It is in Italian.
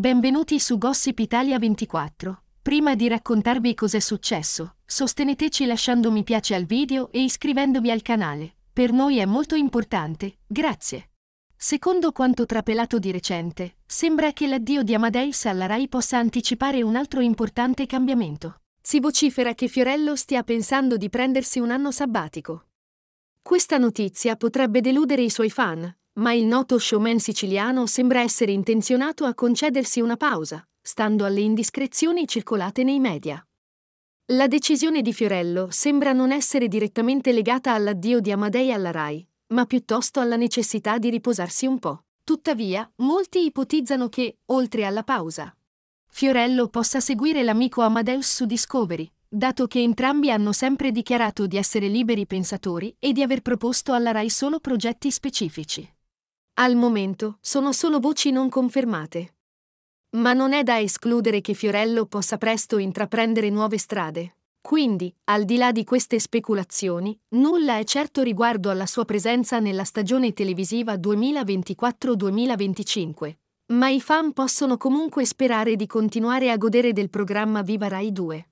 Benvenuti su Gossip Italia 24. Prima di raccontarvi cos'è successo, sosteneteci lasciando mi piace al video e iscrivendovi al canale. Per noi è molto importante, grazie. Secondo quanto trapelato di recente, sembra che l'addio di Amadeus alla RAI possa anticipare un altro importante cambiamento. Si vocifera che Fiorello stia pensando di prendersi un anno sabbatico. Questa notizia potrebbe deludere i suoi fan, ma il noto showman siciliano sembra essere intenzionato a concedersi una pausa, stando alle indiscrezioni circolate nei media. La decisione di Fiorello sembra non essere direttamente legata all'addio di Amadei alla RAI, ma piuttosto alla necessità di riposarsi un po'. Tuttavia, molti ipotizzano che, oltre alla pausa, Fiorello possa seguire l'amico Amadeus su Discovery, dato che entrambi hanno sempre dichiarato di essere liberi pensatori e di aver proposto alla RAI solo progetti specifici. Al momento sono solo voci non confermate. Ma non è da escludere che Fiorello possa presto intraprendere nuove strade. Quindi, al di là di queste speculazioni, nulla è certo riguardo alla sua presenza nella stagione televisiva 2024-2025. Ma i fan possono comunque sperare di continuare a godere del programma Viva Rai 2.